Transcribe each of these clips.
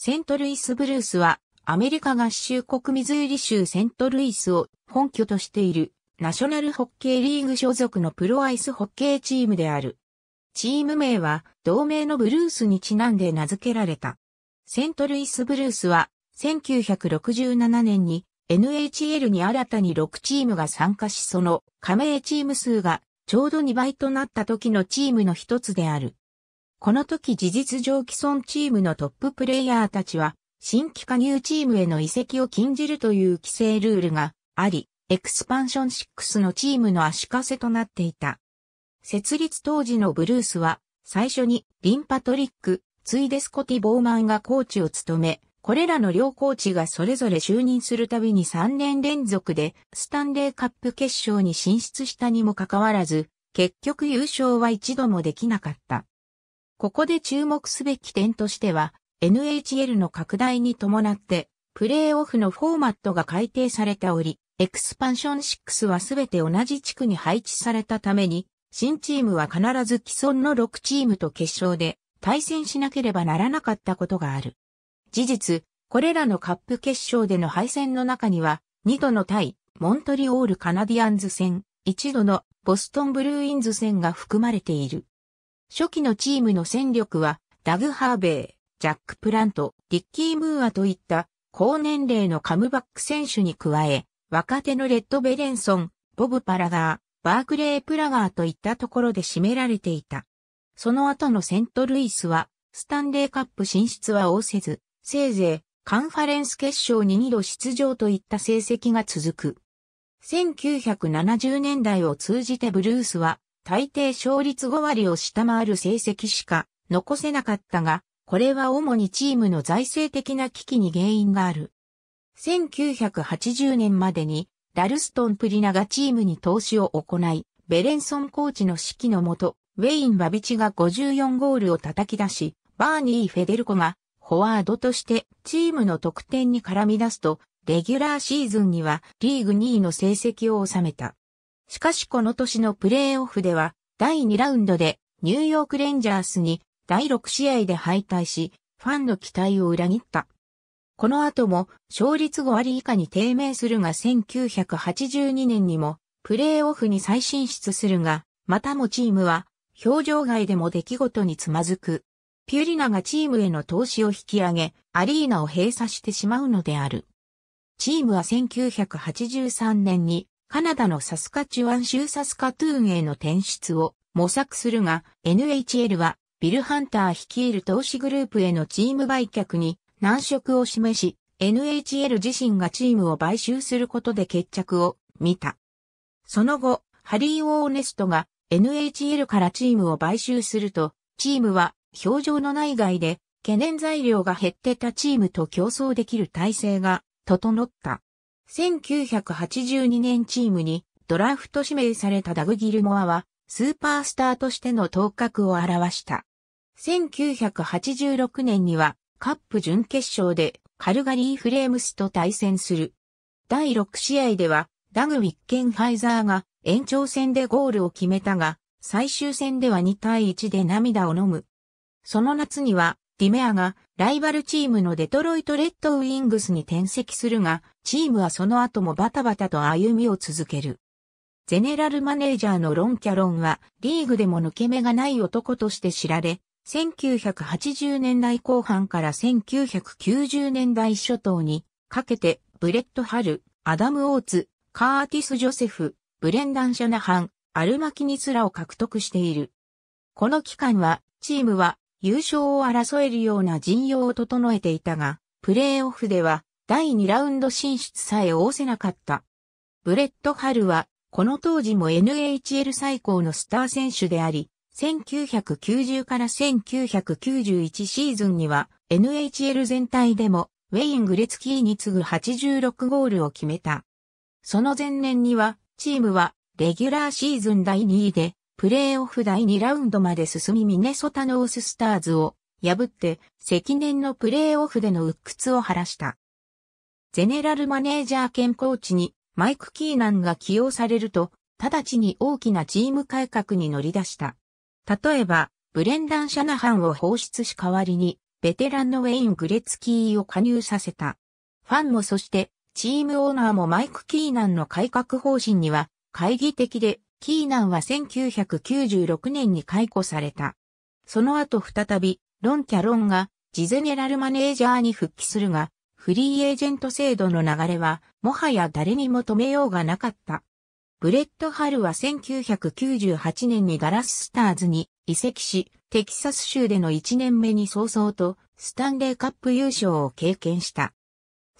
セントルイスブルースは、アメリカ合衆国ミズーリ州セントルイスを本拠としている、ナショナルホッケーリーグ所属のプロアイスホッケーチームである。チーム名は、同名のブルースにちなんで名付けられた。セントルイスブルースは、1967年に NHL に新たに6チームが参加しその加盟チーム数がちょうど2倍となった時のチームの一つである。この時事実上既存チームのトッププレイヤーたちは、新規加入チームへの移籍を禁じるという規制ルールがあり、エクスパンション6のチームの足かせとなっていた。設立当時のブルースは、最初にリンパトリック、ついでスコティ・ボーマンがコーチを務め、これらの両コーチがそれぞれ就任するたびに3年連続でスタンレーカップ決勝に進出したにもかかわらず、結局優勝は一度もできなかった。ここで注目すべき点としては、NHL の拡大に伴って、プレーオフのフォーマットが改定されており、エクスパンション6はすべて同じ地区に配置されたために、新チームは必ず既存の6チームと決勝で対戦しなければならなかったことがある。事実、これらのカップ決勝での敗戦の中には、2度の対、モントリオール・カナディアンズ戦、1度のボストン・ブルーインズ戦が含まれている。初期のチームの戦力は、ダグ・ハーベイ、ジャック・プラント、リッキー・ムーアといった高年齢のカムバック選手に加え、若手のレッド・ベレンソン、ボブ・パラガー、バークレー・プラガーといったところで占められていた。その後のセントルイスは、スタンレーカップ進出は応せず、せいぜいカンファレンス決勝に2度出場といった成績が続く。1970年代を通じてブルースは大抵勝率5割を下回る成績しか残せなかったが、これは主にチームの財政的な危機に原因がある。1980年までにダルストン・プリナがチームに投資を行い、ベレンソンコーチの指揮のもと、ウェイン・バビチが54ゴールを叩き出し、バーニー・フェデルコがフォワードとしてチームの得点に絡み出すと、レギュラーシーズンにはリーグ2位の成績を収めた。しかしこの年のプレーオフでは、第2ラウンドでニューヨークレンジャースに第6試合で敗退し、ファンの期待を裏切った。この後も勝率5割以下に低迷するが1982年にもプレーオフに再進出するが、またもチームは表情外でも出来事につまずく。ピュリナがチームへの投資を引き上げ、アリーナを閉鎖してしまうのである。チームは1983年にカナダのサスカチュワン州サスカトゥーンへの転出を模索するが、NHL はビル・ハンター率いる投資グループへのチーム売却に難色を示し、NHL 自身がチームを買収することで決着を見た。その後、ハリー・オーネストが NHL からチームを買収すると、チームは表情の内外で懸念材料が減ってたチームと競争できる体制が整った。1982年チームにドラフト指名されたダグ・ギルモアはスーパースターとしての頭角を表した。1986年にはカップ準決勝でカルガリーフレームスと対戦する。第6試合ではダグ・ウィッケンファイザーが延長戦でゴールを決めたが、最終戦では2対1で涙を飲む。その夏にはディメアがライバルチームのデトロイト・レッドウィングスに転籍するが、チームはその後もバタバタと歩みを続ける。ゼネラルマネージャーのロン・キャロンは、リーグでも抜け目がない男として知られ、1980年代後半から1990年代初頭にかけて、ブレット・ハル、アダム・オーツ、カーティス・ジョセフ、ブレンダン・シャナハン、アルマキニツらを獲得している。この期間は、チームは優勝を争えるような陣容を整えていたが、プレーオフでは第2ラウンド進出さえ応せなかった。ブレット・ハルは、この当時も NHL 最高のスター選手であり、1990から1991シーズンには NHL 全体でもウェイン・グレツキーに次ぐ86ゴールを決めた。その前年にはチームはレギュラーシーズン第2位でプレーオフ第2ラウンドまで進みミネソタノーススターズを破って積年のプレーオフでの鬱屈を晴らした。ゼネラルマネージャー兼コーチにマイク・キーナンが起用されると、直ちに大きなチーム改革に乗り出した。例えば、ブレンダン・シャナハンを放出し代わりに、ベテランのウェイン・グレツキーを加入させた。ファンもそして、チームオーナーもマイク・キーナンの改革方針には、懐疑的でキーナンは1996年に解雇された。その後再び、ロン・キャロンが、ジゼネラルマネージャーに復帰するが、フリーエージェント制度の流れは、もはや誰にも止めようがなかった。ブレット・ハルは1998年にダラス・スターズに移籍し、テキサス州での1年目に早々と、スタンレーカップ優勝を経験した。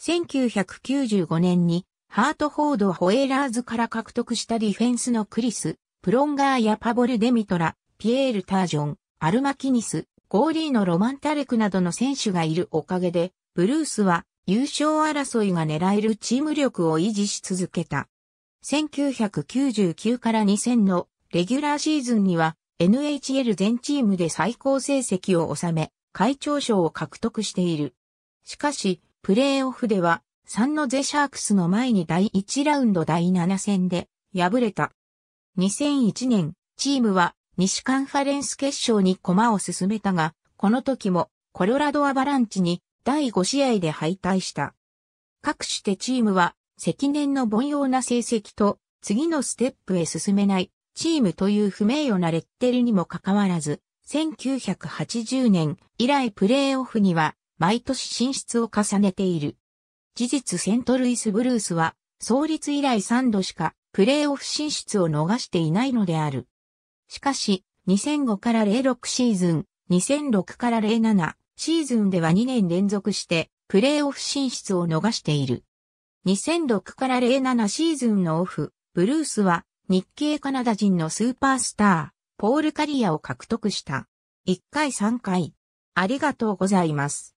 1995年にハートフォード・ホエーラーズから獲得したディフェンスのクリス、プロンガーやパボル・デミトラ、ピエール・タージョン、アルマキニス、ゴーリーのロマンタレクなどの選手がいるおかげで、ブルースは優勝争いが狙えるチーム力を維持し続けた。1999から2000のレギュラーシーズンには NHL 全チームで最高成績を収め、会長賞を獲得している。しかし、プレーオフではサンノゼシャークスの前に第1ラウンド第7戦で敗れた。2001年、チームは西カンファレンス決勝に駒を進めたが、この時もコロラドアバランチに第5試合で敗退した。各してチームは積年の凡庸な成績と次のステップへ進めないチームという不名誉なレッテルにもかかわらず、1980年以来プレーオフには毎年進出を重ねている。事実セントルイスブルースは創立以来3度しかプレーオフ進出を逃していないのである。しかし、2005から06シーズン、2006から07シーズンでは2年連続してプレーオフ進出を逃している。2006から07シーズンのオフ、ブルースは日系カナダ人のスーパースター、ポール・カリアを獲得した。1回3回。ありがとうございます。